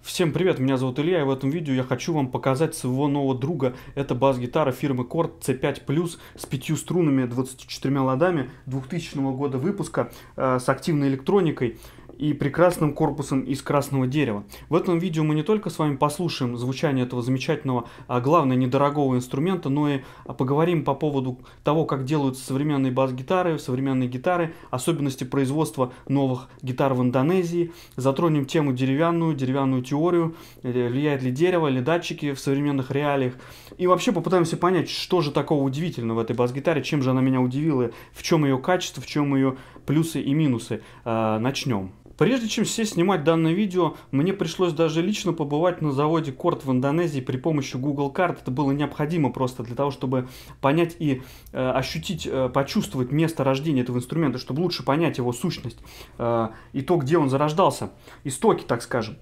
Всем привет, меня зовут Илья, и в этом видео я хочу вам показать своего нового друга. Это бас-гитара фирмы Cord C5+, Plus с пятью струнами, 24 ладами, 2000 года выпуска, э, с активной электроникой и прекрасным корпусом из красного дерева. В этом видео мы не только с вами послушаем звучание этого замечательного, а главное, недорогого инструмента, но и поговорим по поводу того, как делаются современные бас-гитары, современные гитары, особенности производства новых гитар в Индонезии, затронем тему деревянную, деревянную теорию, э, влияет ли дерево или датчики в современных реалиях, и вообще попытаемся понять, что же такого удивительного в этой бас-гитаре, чем же она меня удивила, в чем ее качество, в чем ее плюсы и минусы. Э, начнем. Прежде чем сесть снимать данное видео, мне пришлось даже лично побывать на заводе Корт в Индонезии при помощи Google карт. Это было необходимо просто для того, чтобы понять и э, ощутить, э, почувствовать место рождения этого инструмента, чтобы лучше понять его сущность э, и то, где он зарождался, истоки, так скажем.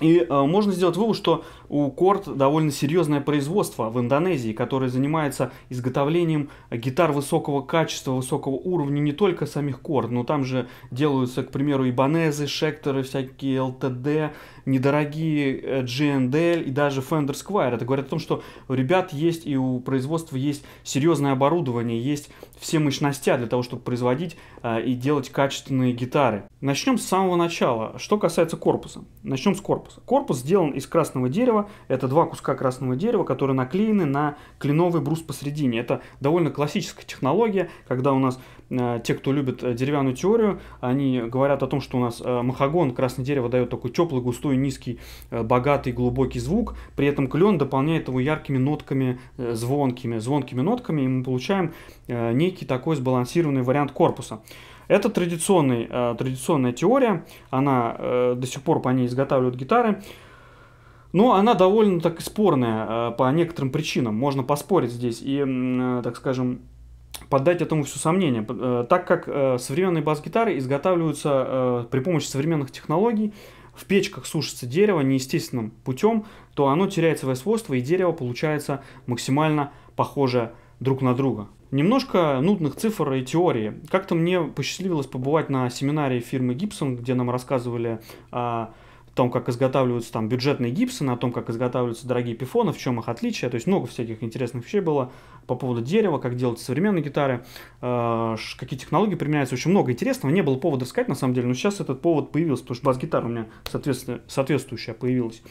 И э, можно сделать вывод, что у Корт довольно серьезное производство в Индонезии, которое занимается изготовлением гитар высокого качества, высокого уровня, не только самих Корт, но там же делаются, к примеру, и Банезы, шекторы, всякие ЛТД, недорогие э, G&L и даже Fender Squire. Это говорит о том, что у ребят есть и у производства есть серьезное оборудование, есть все мощности для того, чтобы производить э, и делать качественные гитары. Начнем с самого начала. Что касается корпуса. Начнем с корпуса. Корпус сделан из красного дерева. Это два куска красного дерева, которые наклеены на кленовый брус посередине. Это довольно классическая технология, когда у нас Э, те, кто любит э, деревянную теорию, они говорят о том, что у нас э, махагон, красное дерево, дает такой теплый, густой, низкий, богатый, глубокий звук, при этом клен дополняет его яркими нотками, звонкими, звонкими нотками, и мы получаем некий такой сбалансированный вариант корпуса. Это традиционный, традиционная теория, она до сих пор по ней изготавливают гитары, но она довольно так спорная по некоторым причинам, можно поспорить здесь, и, так скажем, поддать этому все сомнение, э, так как э, современные бас-гитары изготавливаются э, при помощи современных технологий, в печках сушится дерево неестественным путем, то оно теряет свои свойства, и дерево получается максимально похоже друг на друга. Немножко нудных цифр и теории. Как-то мне посчастливилось побывать на семинаре фирмы Gibson, где нам рассказывали о том, как изготавливаются там бюджетные гипсы, на том, как изготавливаются дорогие пифоны, в чем их отличие. То есть много всяких интересных вещей было по поводу дерева, как делать современные гитары, э, какие технологии применяются. Очень много интересного. Не было повода искать, на самом деле, но сейчас этот повод появился, потому что бас-гитара у меня соответственно, соответствующая появилась.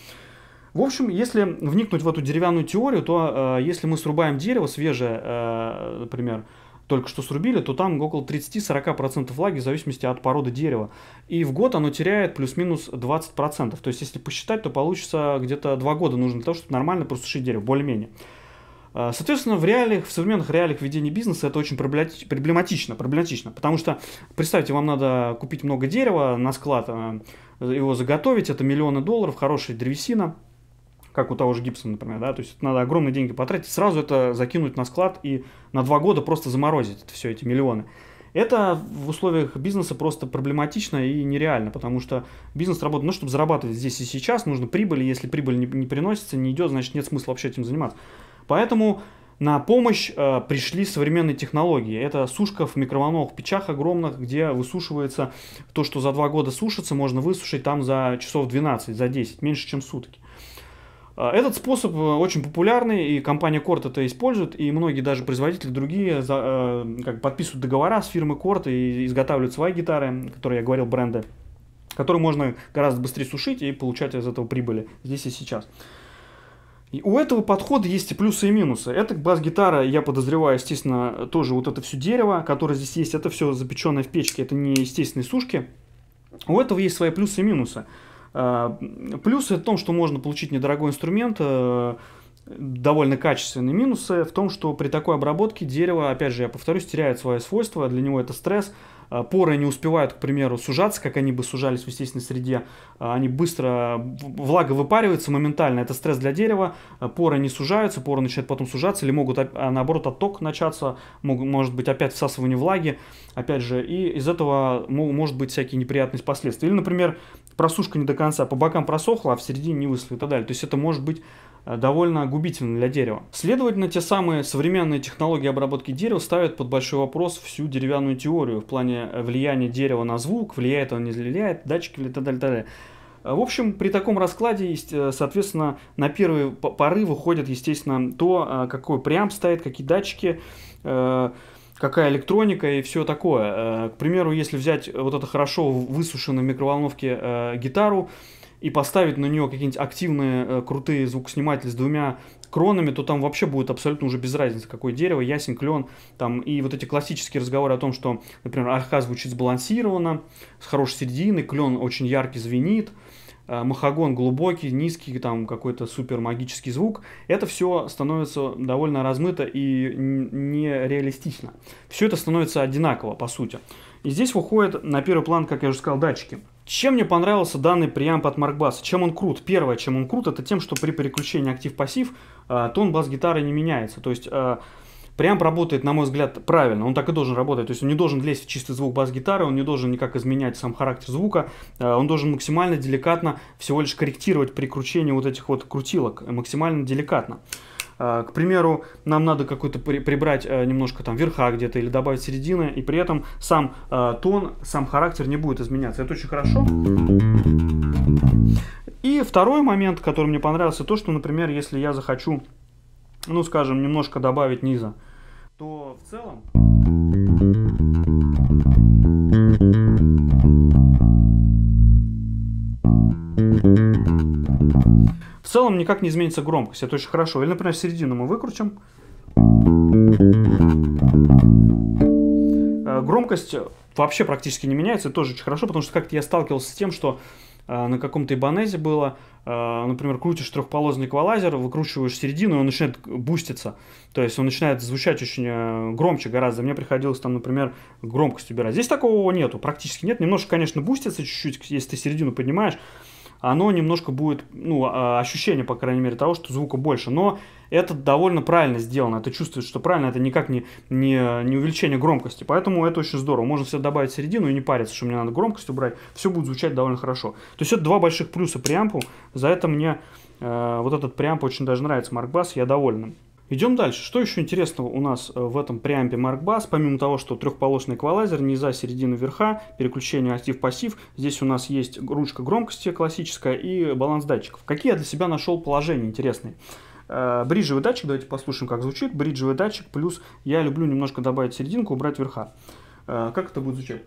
В общем, если вникнуть в эту деревянную теорию, то э, если мы срубаем дерево свежее, э, например, э, только что срубили, то там около 30-40% влаги в зависимости от породы дерева. И в год оно теряет плюс-минус 20%. То есть, если посчитать, то получится где-то 2 года нужно для того, чтобы нормально просушить дерево, более-менее. А, соответственно, в реалиях, в современных реалиях ведения бизнеса это очень проблематично, проблематично, потому что, представьте, вам надо купить много дерева на склад, а, его заготовить, это миллионы долларов, хорошая древесина – как у того же Гибсона, например, да, то есть надо огромные деньги потратить, сразу это закинуть на склад и на два года просто заморозить это все эти миллионы. Это в условиях бизнеса просто проблематично и нереально, потому что бизнес работает, ну, чтобы зарабатывать здесь и сейчас, нужно прибыль, и если прибыль не, не приносится, не идет, значит, нет смысла вообще этим заниматься. Поэтому на помощь э, пришли современные технологии. Это сушка в микроволновых печах огромных, где высушивается то, что за два года сушится, можно высушить там за часов 12, за 10, меньше, чем сутки. А, этот способ э, очень популярный, и компания Корт это использует, и многие даже производители другие за, э, как подписывают договора с фирмой Корт и изготавливают свои гитары, которые я говорил, бренды, которые можно гораздо быстрее сушить и получать из этого прибыли здесь и сейчас. И у этого подхода есть и плюсы, и минусы. Это бас-гитара, я подозреваю, естественно, тоже вот это все дерево, которое здесь есть, это все запеченное в печке, это не естественные сушки. У этого есть свои плюсы и минусы. Э, Плюсы в том, что можно получить недорогой инструмент, э, довольно качественные минусы в том, что при такой обработке дерево, опять же, я повторюсь, теряет свое свойство, для него это стресс, э, поры не успевают, к примеру, сужаться, как они бы сужались в естественной среде, они быстро, влага выпаривается моментально, это стресс для дерева, поры не сужаются, поры начинают потом сужаться, или могут, а, а наоборот, отток начаться, может быть, опять всасывание влаги, опять же, и из этого может быть всякие неприятные последствия. Или, например, просушка не до конца, по бокам просохла, а в середине не высохла и так далее. То есть это может быть э, довольно губительно для дерева. Следовательно, те самые современные технологии обработки дерева ставят под большой вопрос всю деревянную теорию в плане э, влияния дерева на звук, влияет он, не влияет, датчики и так далее, так далее. Э, в общем, при таком раскладе, есть, соответственно, на первые поры выходит, естественно, то, какой прям стоит, какие датчики, какая электроника и все такое. Э, к примеру, если взять вот это хорошо высушенную в микроволновке э, гитару и поставить на нее какие-нибудь активные э, крутые звукосниматели с двумя кронами, то там вообще будет абсолютно уже без разницы, какое дерево, ясень, клен, там, и вот эти классические разговоры о том, что, например, арха звучит сбалансированно, с хорошей серединой, клен очень яркий звенит, Э, махагон глубокий, низкий, там какой-то супер магический звук. Это все становится довольно размыто и нереалистично. Все это становится одинаково, по сути. И здесь выходит на первый план, как я уже сказал, датчики. Чем мне понравился данный преамп от Маркбаса? Чем он крут? Первое, чем он крут, это тем, что при переключении актив-пассив э, тон бас-гитары не меняется. То есть э, прям работает, на мой взгляд, правильно. Он так и должен работать. То есть он не должен лезть в чистый звук бас-гитары, он не должен никак изменять сам характер звука. Э, он должен максимально деликатно всего лишь корректировать прикручение вот этих вот крутилок. Максимально деликатно. Э, к примеру, нам надо какой-то прибрать э, немножко там верха где-то или добавить середины, и при этом сам тон, сам характер не будет изменяться. Это очень хорошо. И второй момент, который мне понравился, то, что, например, если я захочу ну скажем, немножко добавить низа, то в целом... В целом никак не изменится громкость, это очень хорошо. Или, например, середину мы выкрутим. Э, громкость вообще практически не меняется, это тоже очень хорошо, потому что как-то я сталкивался с тем, что Э, на каком-то ибанезе было, э, например, крутишь трехполозный эквалайзер, выкручиваешь середину, и он начинает буститься. То есть он начинает звучать очень э, громче гораздо. Мне приходилось там, например, громкость убирать. Здесь такого нету, практически нет. Немножко, конечно, бустится чуть-чуть, если ты середину поднимаешь, оно немножко будет, ну, а, ощущение, по крайней мере, того, что звука больше. Но это довольно правильно сделано. Это чувствует, что правильно, это никак не, не, не увеличение громкости. Поэтому это очень здорово. Можно все добавить в середину и не париться, что мне надо громкость убрать. Все будет звучать довольно хорошо. То есть это два больших плюса преампу. За это мне э, вот этот преамп очень даже нравится. Марк Бас, я доволен. Идем дальше. Что еще интересного у нас э, в этом преампе MarkBus, помимо того, что трехполосный эквалайзер, низа, середина, верха, переключение актив-пассив, здесь у нас есть ручка громкости классическая и баланс датчиков. Какие я для себя нашел положения интересные? Э, бриджевый датчик, давайте послушаем, как звучит. Бриджевый датчик плюс я люблю немножко добавить серединку, убрать верха. Э, как это будет звучать?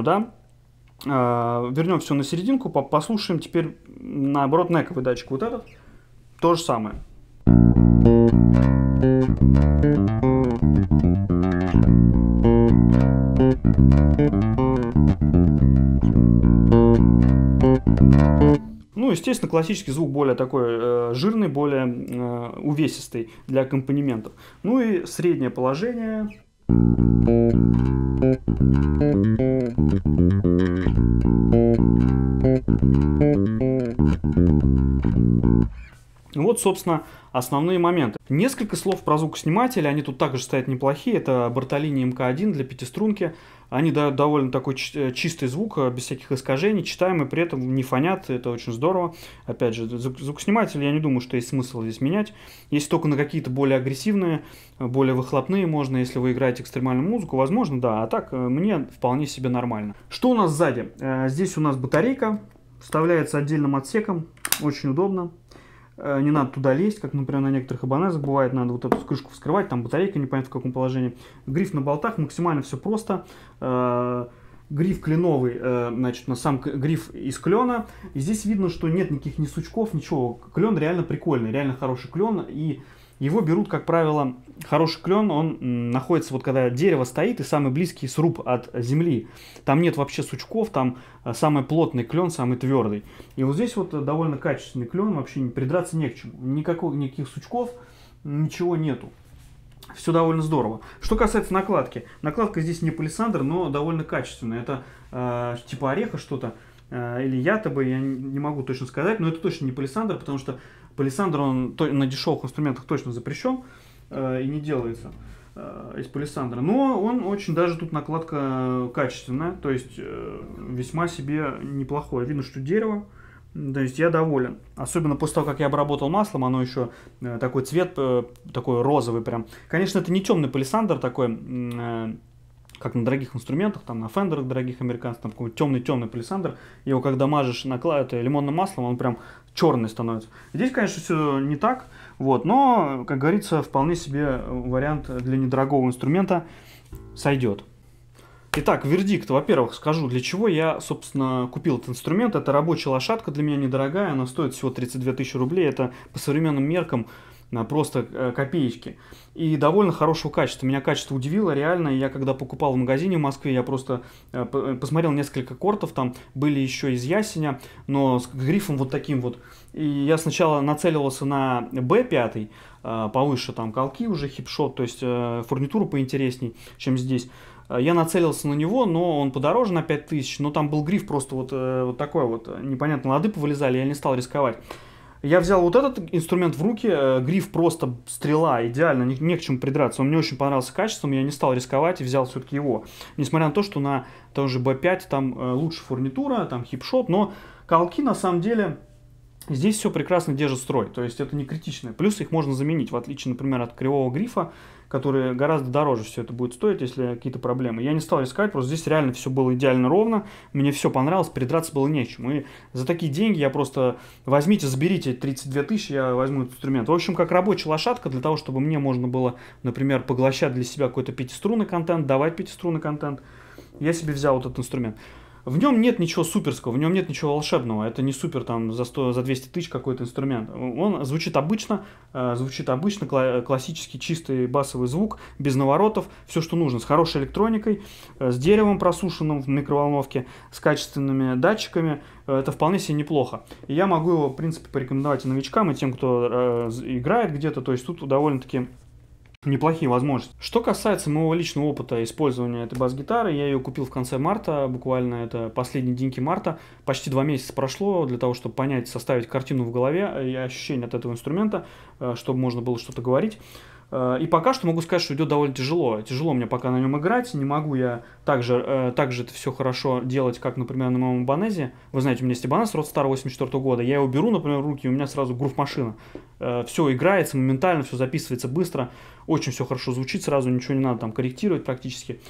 примеру, да, а, вернем все на серединку, послушаем теперь, наоборот, нековый датчик вот этот, то же самое. Ну, естественно, классический звук более такой э, жирный, более э, увесистый для аккомпанементов. Ну и среднее положение. вот, собственно, основные моменты. Несколько слов про звукосниматели, они тут также стоят неплохие. Это Бартолини МК-1 для пятиструнки. Они дают довольно такой э, чистый звук, э, без всяких искажений, читаемый, при этом не фонят, это очень здорово. Опять же, звукосниматель, я не думаю, что есть смысл здесь менять. Если только на какие-то более агрессивные, э, более выхлопные можно, если вы играете экстремальную музыку, возможно, да, а так мне вполне себе нормально. Что у нас сзади? Здесь у нас батарейка, вставляется отдельным отсеком, очень удобно. Э, не надо туда лезть, как, например, на некоторых абонезах бывает, надо вот эту крышку вскрывать, там батарейка непонятно в каком положении. Гриф на болтах, максимально все просто. Э, гриф кленовый, э, значит, на сам гриф из клена. И здесь видно, что нет никаких ни сучков, ничего. Клен реально прикольный, реально хороший клен. И его берут, как правило, хороший клен, он находится вот когда дерево стоит, и самый близкий сруб от земли. Там нет вообще сучков, там э, самый плотный клен, самый твердый. И вот здесь вот э, довольно качественный клен, вообще придраться не к чему. Никакого, никаких сучков, ничего нету. Все довольно здорово. Что касается накладки. Накладка здесь не палисандр, но довольно качественная. Это э, типа ореха что-то, э, или ятоба, я не могу точно сказать, но это точно не палисандр, потому что Палисандр, он на дешевых инструментах точно запрещен э, и не делается э, из палисандра. Но он очень даже тут накладка качественная, то есть э, весьма себе неплохое. Видно, что дерево, то есть я доволен. Особенно после того, как я обработал маслом, оно еще э, такой цвет, такой розовый прям. Конечно, это не темный палисандр такой, как на дорогих инструментах, там на фендерах дорогих американцев, там какой-нибудь темный-темный палисандр, его когда мажешь на это лимонным маслом, он прям черный становится. Здесь, конечно, все не так, вот, но, как говорится, вполне себе э, вариант для недорогого инструмента сойдет. Итак, вердикт. Во-первых, скажу, для чего я, собственно, купил этот инструмент. Это рабочая лошадка, для меня недорогая, она стоит всего 32 тысячи рублей. Это по современным меркам на просто э, копеечки. И довольно хорошего качества. Меня качество удивило, реально. Я когда покупал в магазине в Москве, я просто э, э, посмотрел несколько кортов, там были еще из ясеня, но с грифом вот таким вот. И я сначала нацеливался на B5, повыше там колки уже, хипшот, то есть фурнитуру поинтересней, чем здесь. Я нацелился на него, но он подороже на 5000, но там был гриф просто вот, вот такой вот, непонятно, лады повылезали, я не стал рисковать. Я взял вот этот инструмент в руки, э, гриф просто стрела, идеально, не, не к чему придраться. Он мне очень понравился качеством, я не стал рисковать и взял все-таки его. Несмотря на то, что на том же B5 там э, лучше фурнитура, там хипшот, но колки на самом деле Здесь все прекрасно держит строй, то есть это не критичное. Плюс их можно заменить, в отличие, например, от кривого грифа, который гораздо дороже все это будет стоить, если какие-то проблемы. Я не стал рисковать, просто здесь реально все было идеально ровно, мне все понравилось, придраться было нечем. И за такие деньги я просто возьмите, заберите 32 тысячи, я возьму этот инструмент. В общем, как рабочая лошадка, для того, чтобы мне можно было, например, поглощать для себя какой-то пятиструнный контент, давать пятиструнный контент, я себе взял вот этот инструмент в нем нет ничего суперского, в нем нет ничего волшебного. Это не супер там за 100, за 200 тысяч какой-то инструмент. Он звучит обычно, э, звучит обычно кла- э, классический чистый басовый звук, без наворотов, все, что нужно, с хорошей электроникой, э, с деревом просушенным в микроволновке, с качественными датчиками. Э, это вполне себе неплохо. И я могу его, в принципе, порекомендовать и новичкам, и тем, кто э, играет где-то. То есть тут довольно-таки неплохие возможности. Что касается моего личного опыта использования этой бас-гитары, я ее купил в конце марта, буквально это последние деньги марта. Почти два месяца прошло для того, чтобы понять, составить картину в голове и ощущение от этого инструмента, э, чтобы можно было что-то говорить. Э, и пока что могу сказать, что идет довольно тяжело. Тяжело мне пока на нем играть. Не могу я так же, э, так же это все хорошо делать, как, например, на моем Банезе. Вы знаете, у меня есть Ибанез Родстар 84 -го года. Я его беру, например, в руки, и у меня сразу грув-машина. Э, все играется моментально, все записывается быстро. Очень все хорошо звучит сразу, ничего не надо там корректировать практически.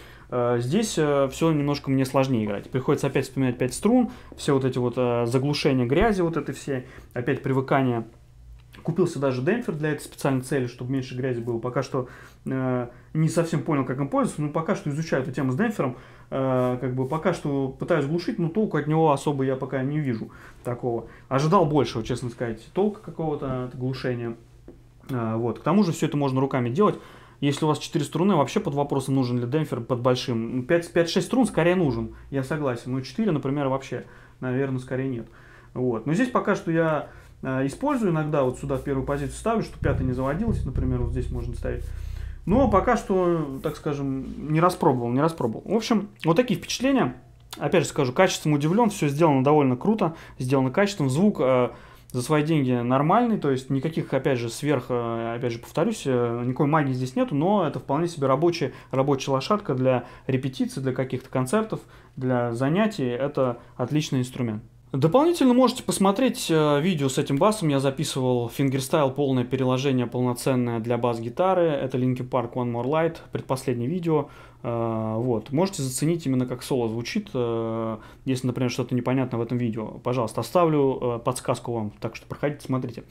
Здесь все немножко мне сложнее играть. Приходится опять вспоминать 5 струн, все вот эти вот заглушения грязи вот этой все, опять привыкание Купился даже демпфер для этой специальной цели, чтобы меньше грязи было. Пока что э, не совсем понял, как им пользоваться, но пока что изучаю эту тему с демпфером. Э, как бы пока что пытаюсь глушить, но толку от него особо я пока не вижу такого. Ожидал большего, честно сказать, толка какого-то от глушения. Э, вот. К тому же все это можно руками делать. Если у вас 4 струны, вообще под вопросом, нужен ли демпфер под большим. 5-6 струн скорее нужен, я согласен. Но 4, например, вообще, наверное, скорее нет. Вот. Но здесь пока что я Э, использую иногда, вот сюда в первую позицию ставлю, чтобы пятая не заводилась, например, вот здесь можно ставить. Но пока что, так скажем, не распробовал, не распробовал. В общем, вот такие впечатления. Опять же скажу, качеством удивлен, все сделано довольно круто, сделано качеством. Звук э, за свои деньги нормальный, то есть никаких, опять же, сверх, э, опять же, повторюсь, э, никакой магии здесь нету, но это вполне себе рабочая, рабочая лошадка для репетиций, для каких-то концертов, для занятий. Это отличный инструмент. Дополнительно можете посмотреть э, видео с этим басом. Я записывал фингерстайл, полное переложение, полноценное для бас-гитары. Это Linkin Park One More Light, предпоследнее видео. Э, вот. Можете заценить именно как соло звучит, э, если, например, что-то непонятно в этом видео. Пожалуйста, оставлю подсказку вам, так что проходите, смотрите.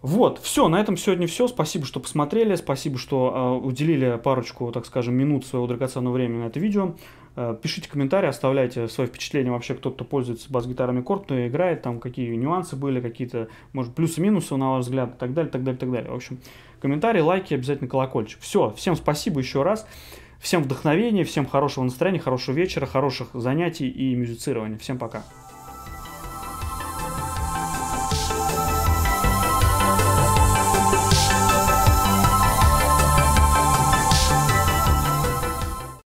Вот, все, на этом сегодня все. Спасибо, что посмотрели, спасибо, что э, уделили парочку, так скажем, минут своего драгоценного времени на это видео. Э, пишите комментарии, оставляйте свои впечатления вообще, кто то пользуется бас-гитарами Корт, кто играет, там какие нюансы были, какие-то, может, плюсы-минусы, на ваш взгляд, и так далее, так далее, так далее. В общем, комментарии, лайки, обязательно колокольчик. Все, всем спасибо еще раз. Всем вдохновения, всем хорошего настроения, хорошего вечера, хороших занятий и музицирования. Всем пока.